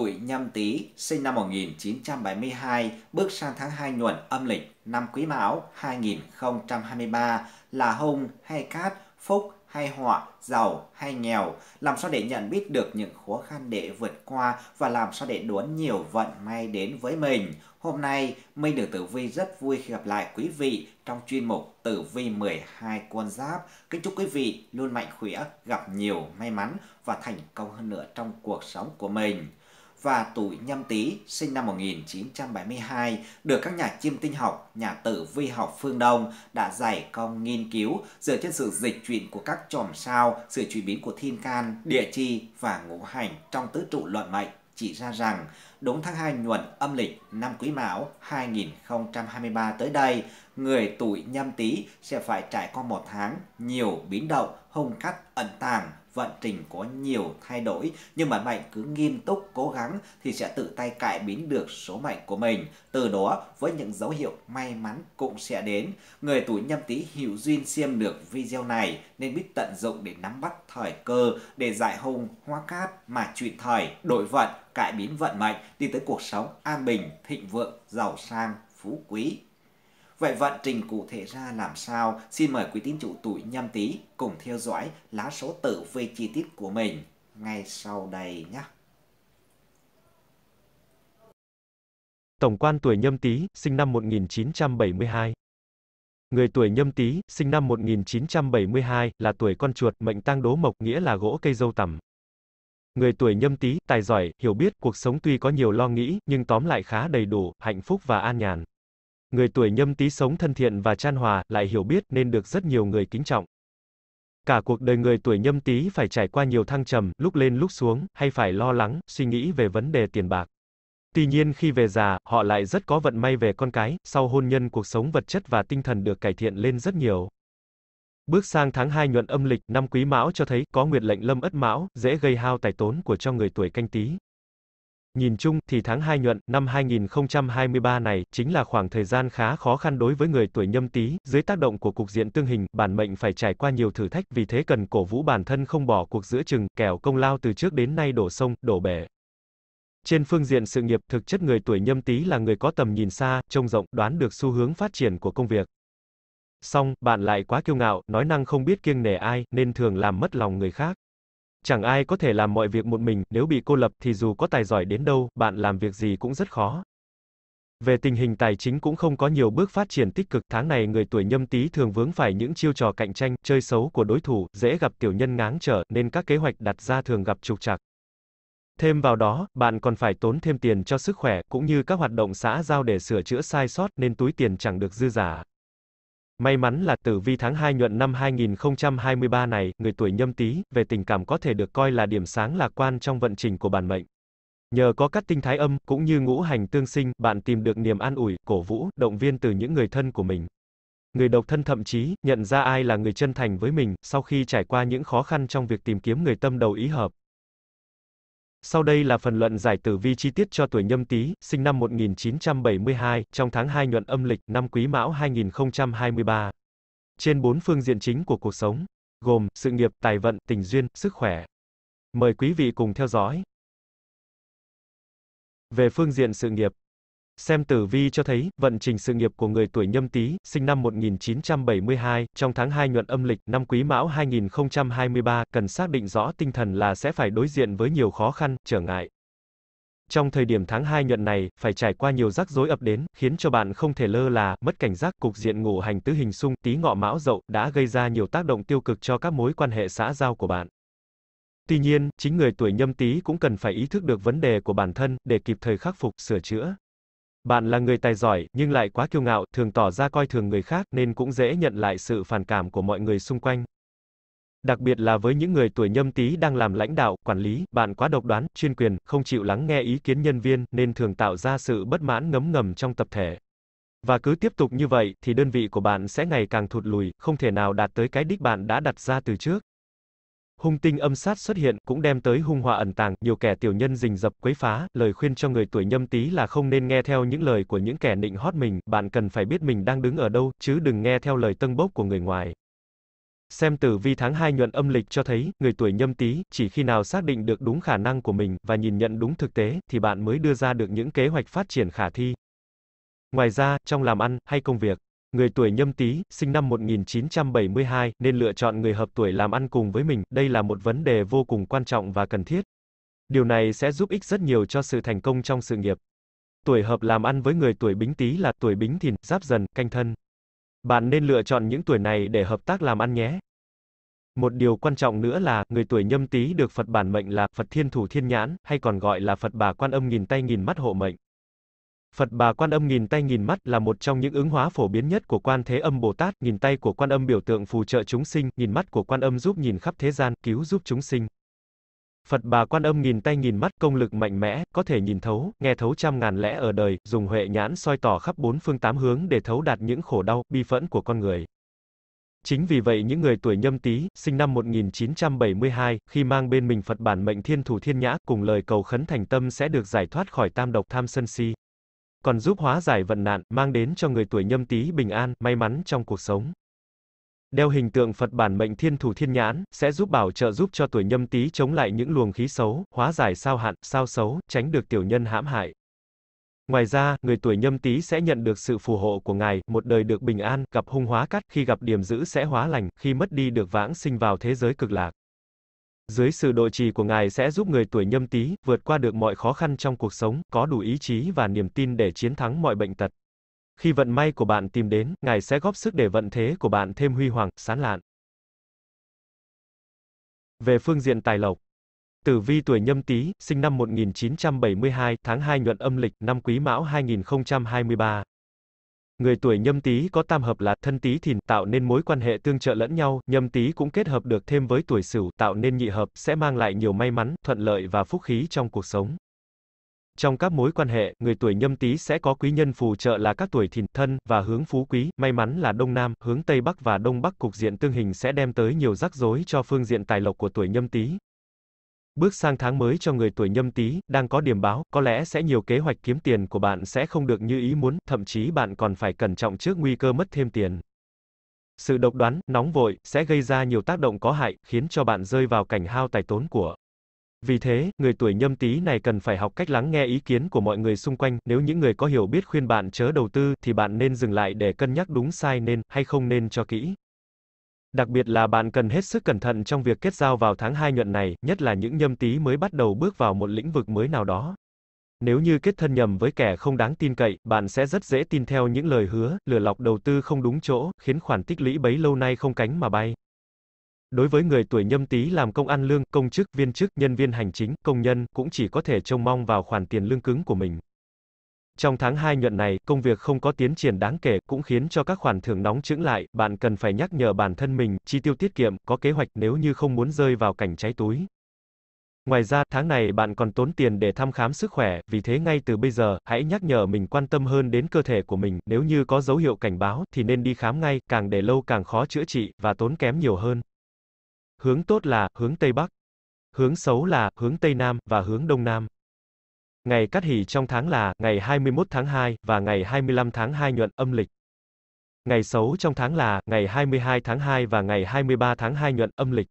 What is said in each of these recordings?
tuổi nhâm tý, sinh năm 1972, bước sang tháng 2 nhuận âm lịch năm Quý Mão 2023 là hung hay cát, phúc hay họa, giàu hay nghèo, làm sao để nhận biết được những khó khăn để vượt qua và làm sao để đón nhiều vận may đến với mình. Hôm nay, Minh được Tử Vi rất vui khi gặp lại quý vị trong chuyên mục Tử Vi 12 con giáp. Kính chúc quý vị luôn mạnh khỏe, gặp nhiều may mắn và thành công hơn nữa trong cuộc sống của mình và tuổi Nhâm Tý sinh năm 1972 được các nhà chiêm tinh học, nhà tử vi học phương Đông đã giải công nghiên cứu dựa trên sự dịch chuyển của các chòm sao, sự chuyển biến của thiên can, địa chi và ngũ hành trong tứ trụ luận mệnh chỉ ra rằng đúng tháng 2 nhuận âm lịch năm Quý Mão 2023 tới đây, người tuổi Nhâm Tý sẽ phải trải qua một tháng nhiều biến động, hung cắt ẩn tàng vận trình có nhiều thay đổi nhưng mà mệnh cứ nghiêm túc cố gắng thì sẽ tự tay cải biến được số mệnh của mình. Từ đó với những dấu hiệu may mắn cũng sẽ đến. Người tuổi nhâm tý hữu duyên xem được video này nên biết tận dụng để nắm bắt thời cơ để giải hung hoa cát mà chuyện thời đổi vận cải biến vận mệnh đi tới cuộc sống an bình thịnh vượng giàu sang phú quý Vậy vận trình cụ thể ra làm sao? Xin mời quý tín chủ tuổi nhâm tý cùng theo dõi lá số tử về chi tiết của mình ngay sau đây nhé. Tổng quan tuổi nhâm tý, sinh năm 1972. Người tuổi nhâm tý, sinh năm 1972, là tuổi con chuột, mệnh tang đố mộc, nghĩa là gỗ cây dâu tằm. Người tuổi nhâm tý, tài giỏi, hiểu biết, cuộc sống tuy có nhiều lo nghĩ, nhưng tóm lại khá đầy đủ, hạnh phúc và an nhàn. Người tuổi nhâm tý sống thân thiện và chan hòa, lại hiểu biết nên được rất nhiều người kính trọng. Cả cuộc đời người tuổi nhâm tý phải trải qua nhiều thăng trầm, lúc lên lúc xuống, hay phải lo lắng, suy nghĩ về vấn đề tiền bạc. Tuy nhiên khi về già, họ lại rất có vận may về con cái, sau hôn nhân cuộc sống vật chất và tinh thần được cải thiện lên rất nhiều. Bước sang tháng 2 nhuận âm lịch, năm Quý Mão cho thấy có nguyệt lệnh Lâm Ất Mão, dễ gây hao tài tốn của cho người tuổi canh Tý. Nhìn chung thì tháng 2 nhuận năm 2023 này chính là khoảng thời gian khá khó khăn đối với người tuổi nhâm tý, dưới tác động của cục diện tương hình, bản mệnh phải trải qua nhiều thử thách, vì thế cần cổ vũ bản thân không bỏ cuộc giữa chừng, kẻo công lao từ trước đến nay đổ sông, đổ bể. Trên phương diện sự nghiệp, thực chất người tuổi nhâm tý là người có tầm nhìn xa, trông rộng, đoán được xu hướng phát triển của công việc. Song, bạn lại quá kiêu ngạo, nói năng không biết kiêng nể ai, nên thường làm mất lòng người khác. Chẳng ai có thể làm mọi việc một mình, nếu bị cô lập thì dù có tài giỏi đến đâu, bạn làm việc gì cũng rất khó. Về tình hình tài chính cũng không có nhiều bước phát triển tích cực, tháng này người tuổi nhâm tý thường vướng phải những chiêu trò cạnh tranh, chơi xấu của đối thủ, dễ gặp tiểu nhân ngáng trở, nên các kế hoạch đặt ra thường gặp trục trặc. Thêm vào đó, bạn còn phải tốn thêm tiền cho sức khỏe, cũng như các hoạt động xã giao để sửa chữa sai sót, nên túi tiền chẳng được dư giả. May mắn là tử vi tháng 2 nhuận năm 2023 này, người tuổi nhâm tý, về tình cảm có thể được coi là điểm sáng lạc quan trong vận trình của bản mệnh. Nhờ có các tinh thái âm, cũng như ngũ hành tương sinh, bạn tìm được niềm an ủi, cổ vũ, động viên từ những người thân của mình. Người độc thân thậm chí, nhận ra ai là người chân thành với mình, sau khi trải qua những khó khăn trong việc tìm kiếm người tâm đầu ý hợp. Sau đây là phần luận giải tử vi chi tiết cho tuổi nhâm tý, sinh năm 1972, trong tháng 2 nhuận âm lịch, năm quý mão 2023. Trên bốn phương diện chính của cuộc sống, gồm sự nghiệp, tài vận, tình duyên, sức khỏe. Mời quý vị cùng theo dõi. Về phương diện sự nghiệp, Xem tử vi cho thấy, vận trình sự nghiệp của người tuổi nhâm tý, sinh năm 1972, trong tháng 2 nhuận âm lịch, năm quý mão 2023, cần xác định rõ tinh thần là sẽ phải đối diện với nhiều khó khăn, trở ngại. Trong thời điểm tháng 2 nhuận này, phải trải qua nhiều rắc rối ập đến, khiến cho bạn không thể lơ là, mất cảnh giác, cục diện ngũ hành tứ hình xung, tí ngọ mão dậu, đã gây ra nhiều tác động tiêu cực cho các mối quan hệ xã giao của bạn. Tuy nhiên, chính người tuổi nhâm tý cũng cần phải ý thức được vấn đề của bản thân, để kịp thời khắc phục, sửa chữa. Bạn là người tài giỏi, nhưng lại quá kiêu ngạo, thường tỏ ra coi thường người khác, nên cũng dễ nhận lại sự phản cảm của mọi người xung quanh. Đặc biệt là với những người tuổi nhâm tý đang làm lãnh đạo, quản lý, bạn quá độc đoán, chuyên quyền, không chịu lắng nghe ý kiến nhân viên, nên thường tạo ra sự bất mãn ngấm ngầm trong tập thể. Và cứ tiếp tục như vậy, thì đơn vị của bạn sẽ ngày càng thụt lùi, không thể nào đạt tới cái đích bạn đã đặt ra từ trước. Hung tinh âm sát xuất hiện cũng đem tới hung họa ẩn tàng, nhiều kẻ tiểu nhân rình dập quấy phá, lời khuyên cho người tuổi nhâm tý là không nên nghe theo những lời của những kẻ nịnh hót mình, bạn cần phải biết mình đang đứng ở đâu, chứ đừng nghe theo lời tân bốc của người ngoài. Xem tử vi tháng 2 nhuận âm lịch cho thấy, người tuổi nhâm tý, chỉ khi nào xác định được đúng khả năng của mình, và nhìn nhận đúng thực tế, thì bạn mới đưa ra được những kế hoạch phát triển khả thi. Ngoài ra, trong làm ăn, hay công việc, Người tuổi nhâm tý, sinh năm 1972, nên lựa chọn người hợp tuổi làm ăn cùng với mình, đây là một vấn đề vô cùng quan trọng và cần thiết. Điều này sẽ giúp ích rất nhiều cho sự thành công trong sự nghiệp. Tuổi hợp làm ăn với người tuổi bính tý là tuổi bính thìn, giáp dần, canh thân. Bạn nên lựa chọn những tuổi này để hợp tác làm ăn nhé. Một điều quan trọng nữa là, người tuổi nhâm tý được Phật bản mệnh là Phật Thiên Thủ Thiên Nhãn, hay còn gọi là Phật Bà Quan Âm nghìn tay nghìn mắt hộ mệnh. Phật bà Quan Âm nghìn tay nghìn mắt là một trong những ứng hóa phổ biến nhất của Quan Thế Âm Bồ Tát, nghìn tay của Quan Âm biểu tượng phù trợ chúng sinh, nghìn mắt của Quan Âm giúp nhìn khắp thế gian, cứu giúp chúng sinh. Phật bà Quan Âm nghìn tay nghìn mắt, công lực mạnh mẽ, có thể nhìn thấu, nghe thấu trăm ngàn lẽ ở đời, dùng huệ nhãn soi tỏ khắp bốn phương tám hướng để thấu đạt những khổ đau, bi phẫn của con người. Chính vì vậy những người tuổi nhâm tý, sinh năm 1972, khi mang bên mình Phật bản mệnh thiên thủ thiên nhã, cùng lời cầu khấn thành tâm sẽ được giải thoát khỏi tam độc tham sân si còn giúp hóa giải vận nạn, mang đến cho người tuổi nhâm tý bình an, may mắn trong cuộc sống. Đeo hình tượng Phật bản mệnh thiên thủ thiên nhãn, sẽ giúp bảo trợ giúp cho tuổi nhâm tý chống lại những luồng khí xấu, hóa giải sao hạn, sao xấu, tránh được tiểu nhân hãm hại. Ngoài ra, người tuổi nhâm tý sẽ nhận được sự phù hộ của ngài, một đời được bình an, gặp hung hóa cắt, khi gặp điểm giữ sẽ hóa lành, khi mất đi được vãng sinh vào thế giới cực lạc. Dưới sự độ trì của Ngài sẽ giúp người tuổi nhâm tý vượt qua được mọi khó khăn trong cuộc sống, có đủ ý chí và niềm tin để chiến thắng mọi bệnh tật. Khi vận may của bạn tìm đến, Ngài sẽ góp sức để vận thế của bạn thêm huy hoàng, sáng lạn. Về phương diện tài lộc, Tử vi tuổi nhâm tý, sinh năm 1972, tháng 2 nhuận âm lịch, năm quý mão 2023. Người tuổi nhâm tý có tam hợp là thân tý thìn, tạo nên mối quan hệ tương trợ lẫn nhau, nhâm tý cũng kết hợp được thêm với tuổi sửu, tạo nên nhị hợp, sẽ mang lại nhiều may mắn, thuận lợi và phúc khí trong cuộc sống. Trong các mối quan hệ, người tuổi nhâm tý sẽ có quý nhân phù trợ là các tuổi thìn, thân, và hướng phú quý, may mắn là đông nam, hướng tây bắc và đông bắc cục diện tương hình sẽ đem tới nhiều rắc rối cho phương diện tài lộc của tuổi nhâm tý, Bước sang tháng mới cho người tuổi nhâm tý, đang có điểm báo, có lẽ sẽ nhiều kế hoạch kiếm tiền của bạn sẽ không được như ý muốn, thậm chí bạn còn phải cẩn trọng trước nguy cơ mất thêm tiền. Sự độc đoán, nóng vội, sẽ gây ra nhiều tác động có hại, khiến cho bạn rơi vào cảnh hao tài tốn của. Vì thế, người tuổi nhâm tý này cần phải học cách lắng nghe ý kiến của mọi người xung quanh, nếu những người có hiểu biết khuyên bạn chớ đầu tư, thì bạn nên dừng lại để cân nhắc đúng sai nên, hay không nên cho kỹ. Đặc biệt là bạn cần hết sức cẩn thận trong việc kết giao vào tháng 2 nhuận này, nhất là những nhâm tí mới bắt đầu bước vào một lĩnh vực mới nào đó. Nếu như kết thân nhầm với kẻ không đáng tin cậy, bạn sẽ rất dễ tin theo những lời hứa, lừa lọc đầu tư không đúng chỗ, khiến khoản tích lũy bấy lâu nay không cánh mà bay. Đối với người tuổi nhâm tý làm công ăn lương, công chức, viên chức, nhân viên hành chính, công nhân, cũng chỉ có thể trông mong vào khoản tiền lương cứng của mình. Trong tháng 2 nhuận này, công việc không có tiến triển đáng kể, cũng khiến cho các khoản thưởng nóng chững lại, bạn cần phải nhắc nhở bản thân mình, chi tiêu tiết kiệm, có kế hoạch nếu như không muốn rơi vào cảnh cháy túi. Ngoài ra, tháng này bạn còn tốn tiền để thăm khám sức khỏe, vì thế ngay từ bây giờ, hãy nhắc nhở mình quan tâm hơn đến cơ thể của mình, nếu như có dấu hiệu cảnh báo, thì nên đi khám ngay, càng để lâu càng khó chữa trị, và tốn kém nhiều hơn. Hướng tốt là, hướng Tây Bắc. Hướng xấu là, hướng Tây Nam, và hướng Đông Nam. Ngày cắt hỉ trong tháng là ngày 21 tháng 2 và ngày 25 tháng 2 nhuận âm lịch. Ngày xấu trong tháng là ngày 22 tháng 2 và ngày 23 tháng 2 nhuận âm lịch.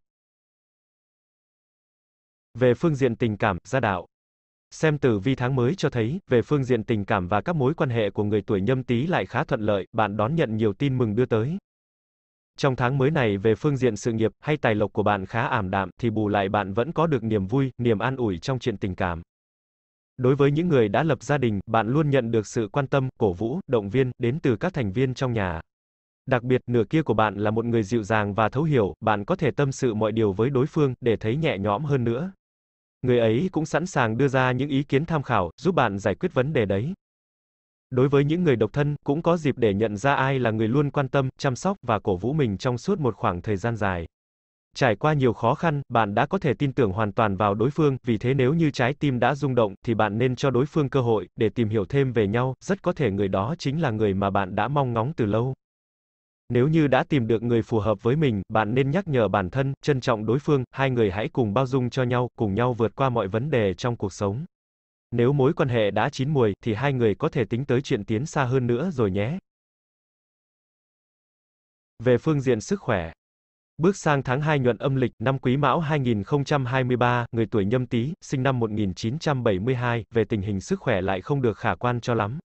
Về phương diện tình cảm, gia đạo. Xem tử vi tháng mới cho thấy, về phương diện tình cảm và các mối quan hệ của người tuổi nhâm tý lại khá thuận lợi, bạn đón nhận nhiều tin mừng đưa tới. Trong tháng mới này về phương diện sự nghiệp hay tài lộc của bạn khá ảm đạm thì bù lại bạn vẫn có được niềm vui, niềm an ủi trong chuyện tình cảm. Đối với những người đã lập gia đình, bạn luôn nhận được sự quan tâm, cổ vũ, động viên đến từ các thành viên trong nhà. Đặc biệt, nửa kia của bạn là một người dịu dàng và thấu hiểu, bạn có thể tâm sự mọi điều với đối phương để thấy nhẹ nhõm hơn nữa. Người ấy cũng sẵn sàng đưa ra những ý kiến tham khảo, giúp bạn giải quyết vấn đề đấy. Đối với những người độc thân, cũng có dịp để nhận ra ai là người luôn quan tâm, chăm sóc và cổ vũ mình trong suốt một khoảng thời gian dài. Trải qua nhiều khó khăn, bạn đã có thể tin tưởng hoàn toàn vào đối phương, vì thế nếu như trái tim đã rung động, thì bạn nên cho đối phương cơ hội, để tìm hiểu thêm về nhau, rất có thể người đó chính là người mà bạn đã mong ngóng từ lâu. Nếu như đã tìm được người phù hợp với mình, bạn nên nhắc nhở bản thân, trân trọng đối phương, hai người hãy cùng bao dung cho nhau, cùng nhau vượt qua mọi vấn đề trong cuộc sống. Nếu mối quan hệ đã chín mùi, thì hai người có thể tính tới chuyện tiến xa hơn nữa rồi nhé. Về phương diện sức khỏe, Bước sang tháng 2 nhuận âm lịch, năm Quý Mão 2023, người tuổi Nhâm Tý, sinh năm 1972, về tình hình sức khỏe lại không được khả quan cho lắm.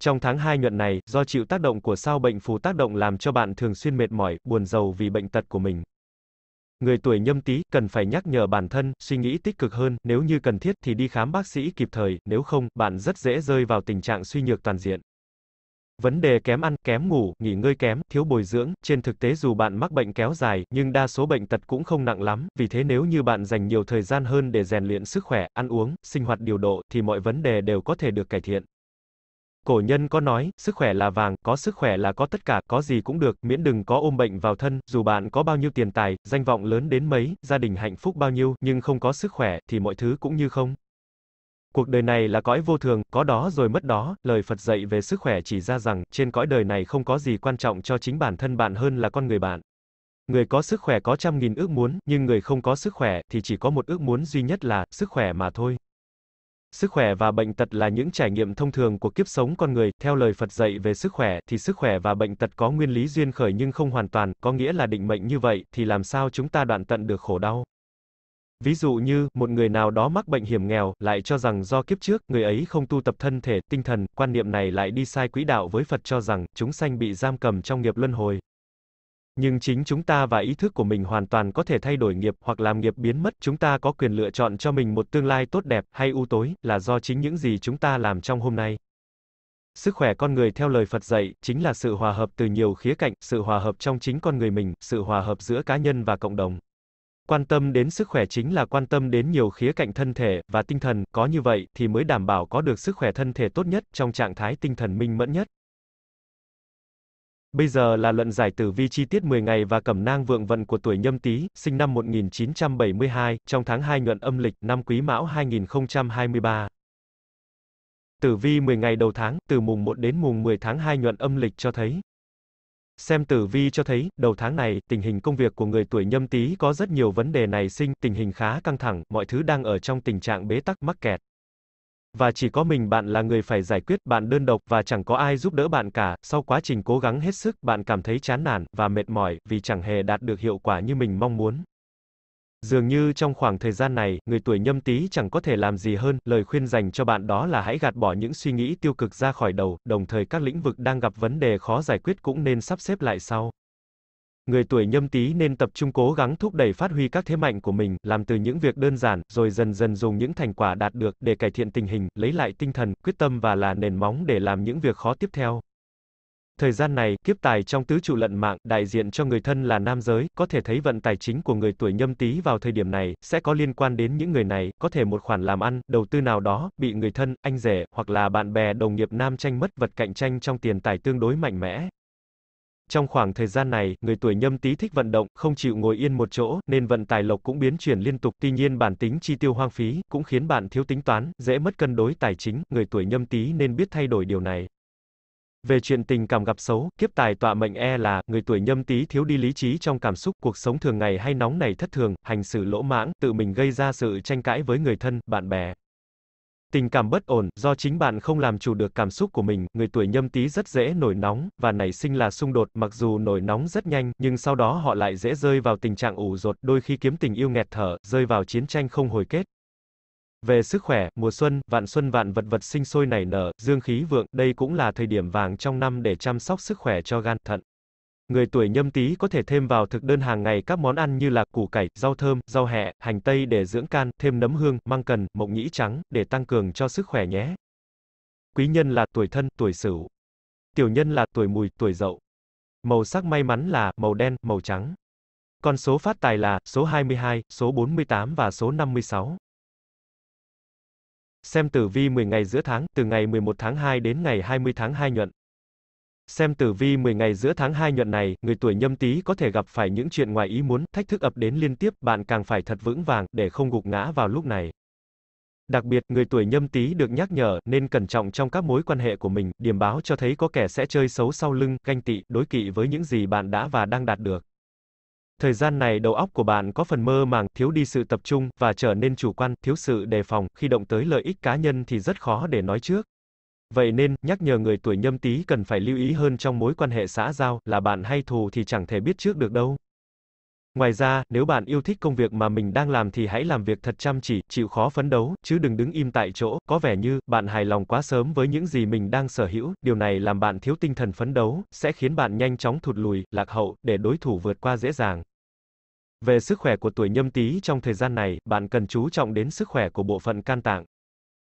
Trong tháng 2 nhuận này, do chịu tác động của sao bệnh phù tác động làm cho bạn thường xuyên mệt mỏi, buồn giàu vì bệnh tật của mình. Người tuổi nhâm tý cần phải nhắc nhở bản thân, suy nghĩ tích cực hơn, nếu như cần thiết thì đi khám bác sĩ kịp thời, nếu không, bạn rất dễ rơi vào tình trạng suy nhược toàn diện. Vấn đề kém ăn, kém ngủ, nghỉ ngơi kém, thiếu bồi dưỡng, trên thực tế dù bạn mắc bệnh kéo dài, nhưng đa số bệnh tật cũng không nặng lắm, vì thế nếu như bạn dành nhiều thời gian hơn để rèn luyện sức khỏe, ăn uống, sinh hoạt điều độ, thì mọi vấn đề đều có thể được cải thiện. Cổ nhân có nói, sức khỏe là vàng, có sức khỏe là có tất cả, có gì cũng được, miễn đừng có ôm bệnh vào thân, dù bạn có bao nhiêu tiền tài, danh vọng lớn đến mấy, gia đình hạnh phúc bao nhiêu, nhưng không có sức khỏe, thì mọi thứ cũng như không. Cuộc đời này là cõi vô thường, có đó rồi mất đó, lời Phật dạy về sức khỏe chỉ ra rằng, trên cõi đời này không có gì quan trọng cho chính bản thân bạn hơn là con người bạn. Người có sức khỏe có trăm nghìn ước muốn, nhưng người không có sức khỏe, thì chỉ có một ước muốn duy nhất là, sức khỏe mà thôi. Sức khỏe và bệnh tật là những trải nghiệm thông thường của kiếp sống con người, theo lời Phật dạy về sức khỏe, thì sức khỏe và bệnh tật có nguyên lý duyên khởi nhưng không hoàn toàn, có nghĩa là định mệnh như vậy, thì làm sao chúng ta đoạn tận được khổ đau. Ví dụ như, một người nào đó mắc bệnh hiểm nghèo, lại cho rằng do kiếp trước, người ấy không tu tập thân thể, tinh thần, quan niệm này lại đi sai quỹ đạo với Phật cho rằng, chúng sanh bị giam cầm trong nghiệp luân hồi. Nhưng chính chúng ta và ý thức của mình hoàn toàn có thể thay đổi nghiệp hoặc làm nghiệp biến mất, chúng ta có quyền lựa chọn cho mình một tương lai tốt đẹp hay u tối, là do chính những gì chúng ta làm trong hôm nay. Sức khỏe con người theo lời Phật dạy, chính là sự hòa hợp từ nhiều khía cạnh, sự hòa hợp trong chính con người mình, sự hòa hợp giữa cá nhân và cộng đồng. Quan tâm đến sức khỏe chính là quan tâm đến nhiều khía cạnh thân thể và tinh thần, có như vậy thì mới đảm bảo có được sức khỏe thân thể tốt nhất trong trạng thái tinh thần minh mẫn nhất. Bây giờ là luận giải tử vi chi tiết 10 ngày và cẩm nang vượng vận của tuổi nhâm tý, sinh năm 1972, trong tháng 2 nhuận âm lịch, năm quý mão 2023. Tử vi 10 ngày đầu tháng, từ mùng 1 đến mùng 10 tháng 2 nhuận âm lịch cho thấy, Xem tử vi cho thấy, đầu tháng này, tình hình công việc của người tuổi nhâm tý có rất nhiều vấn đề nảy sinh, tình hình khá căng thẳng, mọi thứ đang ở trong tình trạng bế tắc mắc kẹt. Và chỉ có mình bạn là người phải giải quyết, bạn đơn độc và chẳng có ai giúp đỡ bạn cả, sau quá trình cố gắng hết sức, bạn cảm thấy chán nản và mệt mỏi vì chẳng hề đạt được hiệu quả như mình mong muốn. Dường như trong khoảng thời gian này, người tuổi nhâm tý chẳng có thể làm gì hơn, lời khuyên dành cho bạn đó là hãy gạt bỏ những suy nghĩ tiêu cực ra khỏi đầu, đồng thời các lĩnh vực đang gặp vấn đề khó giải quyết cũng nên sắp xếp lại sau. Người tuổi nhâm tý nên tập trung cố gắng thúc đẩy phát huy các thế mạnh của mình, làm từ những việc đơn giản, rồi dần dần dùng những thành quả đạt được để cải thiện tình hình, lấy lại tinh thần, quyết tâm và là nền móng để làm những việc khó tiếp theo. Thời gian này, kiếp tài trong tứ trụ lận mạng, đại diện cho người thân là nam giới, có thể thấy vận tài chính của người tuổi nhâm tý vào thời điểm này, sẽ có liên quan đến những người này, có thể một khoản làm ăn, đầu tư nào đó, bị người thân, anh rể, hoặc là bạn bè đồng nghiệp nam tranh mất vật cạnh tranh trong tiền tài tương đối mạnh mẽ. Trong khoảng thời gian này, người tuổi nhâm tý thích vận động, không chịu ngồi yên một chỗ, nên vận tài lộc cũng biến chuyển liên tục. Tuy nhiên bản tính chi tiêu hoang phí, cũng khiến bạn thiếu tính toán, dễ mất cân đối tài chính, người tuổi nhâm tý nên biết thay đổi điều này. Về chuyện tình cảm gặp xấu, kiếp tài tọa mệnh e là, người tuổi nhâm tý thiếu đi lý trí trong cảm xúc, cuộc sống thường ngày hay nóng nảy thất thường, hành xử lỗ mãng, tự mình gây ra sự tranh cãi với người thân, bạn bè. Tình cảm bất ổn, do chính bạn không làm chủ được cảm xúc của mình, người tuổi nhâm tý rất dễ nổi nóng, và nảy sinh là xung đột, mặc dù nổi nóng rất nhanh, nhưng sau đó họ lại dễ rơi vào tình trạng ủ rột, đôi khi kiếm tình yêu nghẹt thở, rơi vào chiến tranh không hồi kết. Về sức khỏe, mùa xuân, vạn xuân vạn vật vật sinh sôi nảy nở, dương khí vượng, đây cũng là thời điểm vàng trong năm để chăm sóc sức khỏe cho gan, thận. Người tuổi nhâm tý có thể thêm vào thực đơn hàng ngày các món ăn như là củ cải, rau thơm, rau hẹ, hành tây để dưỡng can, thêm nấm hương, măng cần, mộc nhĩ trắng, để tăng cường cho sức khỏe nhé. Quý nhân là tuổi thân, tuổi sửu. Tiểu nhân là tuổi mùi, tuổi dậu. Màu sắc may mắn là màu đen, màu trắng. Con số phát tài là số 22, số 48 và số 56. Xem tử vi 10 ngày giữa tháng, từ ngày 11 tháng 2 đến ngày 20 tháng 2 nhuận. Xem tử vi 10 ngày giữa tháng 2 nhuận này, người tuổi nhâm tý có thể gặp phải những chuyện ngoài ý muốn, thách thức ập đến liên tiếp, bạn càng phải thật vững vàng, để không gục ngã vào lúc này. Đặc biệt, người tuổi nhâm tý được nhắc nhở, nên cẩn trọng trong các mối quan hệ của mình, điểm báo cho thấy có kẻ sẽ chơi xấu sau lưng, ganh tị, đối kỵ với những gì bạn đã và đang đạt được. Thời gian này đầu óc của bạn có phần mơ màng, thiếu đi sự tập trung và trở nên chủ quan, thiếu sự đề phòng, khi động tới lợi ích cá nhân thì rất khó để nói trước. Vậy nên, nhắc nhở người tuổi nhâm tý cần phải lưu ý hơn trong mối quan hệ xã giao, là bạn hay thù thì chẳng thể biết trước được đâu. Ngoài ra, nếu bạn yêu thích công việc mà mình đang làm thì hãy làm việc thật chăm chỉ, chịu khó phấn đấu, chứ đừng đứng im tại chỗ, có vẻ như bạn hài lòng quá sớm với những gì mình đang sở hữu, điều này làm bạn thiếu tinh thần phấn đấu, sẽ khiến bạn nhanh chóng thụt lùi, lạc hậu để đối thủ vượt qua dễ dàng. Về sức khỏe của tuổi nhâm tý trong thời gian này, bạn cần chú trọng đến sức khỏe của bộ phận can tạng.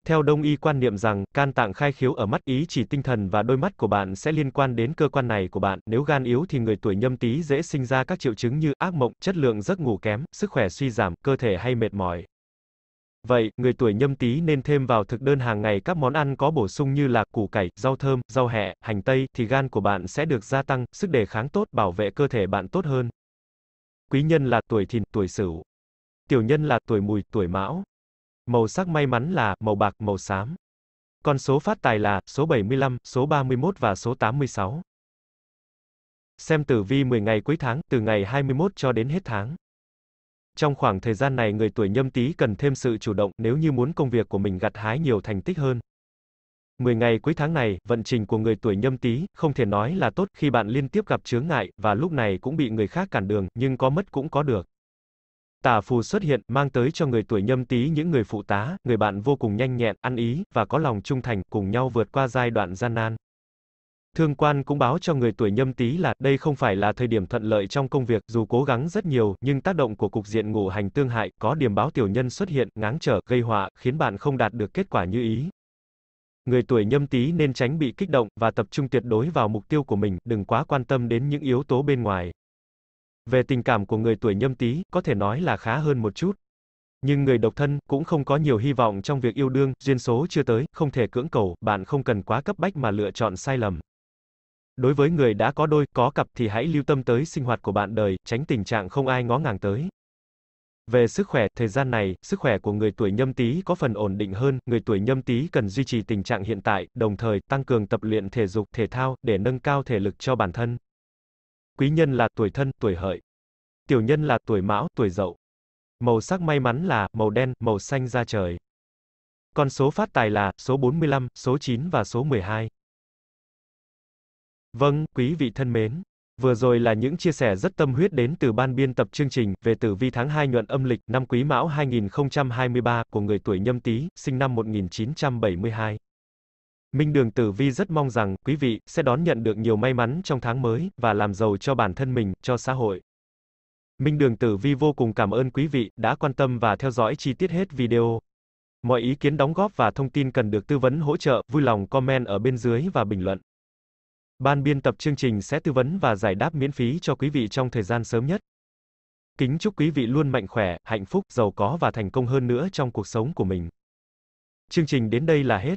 Theo Đông y quan niệm rằng, can tạng khai khiếu ở mắt ý chỉ tinh thần và đôi mắt của bạn sẽ liên quan đến cơ quan này của bạn. Nếu gan yếu thì người tuổi nhâm tý dễ sinh ra các triệu chứng như ác mộng, chất lượng giấc ngủ kém, sức khỏe suy giảm, cơ thể hay mệt mỏi. Vậy, người tuổi nhâm tý nên thêm vào thực đơn hàng ngày các món ăn có bổ sung như là củ cải, rau thơm, rau hẹ, hành tây, thì gan của bạn sẽ được gia tăng, sức đề kháng tốt, bảo vệ cơ thể bạn tốt hơn. Quý nhân là tuổi thìn, tuổi sửu. Tiểu nhân là tuổi mùi, tuổi mão. Màu sắc may mắn là màu bạc, màu xám. Con số phát tài là số 75, số 31 và số 86. Xem tử vi 10 ngày cuối tháng, từ ngày 21 cho đến hết tháng. Trong khoảng thời gian này người tuổi nhâm tý cần thêm sự chủ động nếu như muốn công việc của mình gặt hái nhiều thành tích hơn. 10 ngày cuối tháng này, vận trình của người tuổi nhâm tý không thể nói là tốt khi bạn liên tiếp gặp chướng ngại và lúc này cũng bị người khác cản đường, nhưng có mất cũng có được. Tả phù xuất hiện, mang tới cho người tuổi nhâm tý những người phụ tá, người bạn vô cùng nhanh nhẹn, ăn ý, và có lòng trung thành, cùng nhau vượt qua giai đoạn gian nan. Thương quan cũng báo cho người tuổi nhâm tý là, đây không phải là thời điểm thuận lợi trong công việc, dù cố gắng rất nhiều, nhưng tác động của cục diện ngũ hành tương hại, có điểm báo tiểu nhân xuất hiện, ngáng trở, gây họa, khiến bạn không đạt được kết quả như ý. Người tuổi nhâm tý nên tránh bị kích động, và tập trung tuyệt đối vào mục tiêu của mình, đừng quá quan tâm đến những yếu tố bên ngoài. Về tình cảm của người tuổi nhâm tý, có thể nói là khá hơn một chút. Nhưng người độc thân cũng không có nhiều hy vọng trong việc yêu đương, duyên số chưa tới, không thể cưỡng cầu, bạn không cần quá cấp bách mà lựa chọn sai lầm. Đối với người đã có đôi, có cặp thì hãy lưu tâm tới sinh hoạt của bạn đời, tránh tình trạng không ai ngó ngàng tới. Về sức khỏe, thời gian này, sức khỏe của người tuổi nhâm tý có phần ổn định hơn, người tuổi nhâm tý cần duy trì tình trạng hiện tại, đồng thời tăng cường tập luyện thể dục, thể thao để nâng cao thể lực cho bản thân. Quý nhân là tuổi thân, tuổi hợi. Tiểu nhân là tuổi mão, tuổi dậu. Màu sắc may mắn là màu đen, màu xanh da trời. Con số phát tài là số 45, số 9 và số 12. Vâng, quý vị thân mến. Vừa rồi là những chia sẻ rất tâm huyết đến từ ban biên tập chương trình về tử vi tháng 2 nhuận âm lịch năm Quý Mão 2023 của người tuổi Nhâm Tý, sinh năm 1972. Minh Đường Tử Vi rất mong rằng, quý vị, sẽ đón nhận được nhiều may mắn trong tháng mới, và làm giàu cho bản thân mình, cho xã hội. Minh Đường Tử Vi vô cùng cảm ơn quý vị, đã quan tâm và theo dõi chi tiết hết video. Mọi ý kiến đóng góp và thông tin cần được tư vấn hỗ trợ, vui lòng comment ở bên dưới và bình luận. Ban biên tập chương trình sẽ tư vấn và giải đáp miễn phí cho quý vị trong thời gian sớm nhất. Kính chúc quý vị luôn mạnh khỏe, hạnh phúc, giàu có và thành công hơn nữa trong cuộc sống của mình. Chương trình đến đây là hết.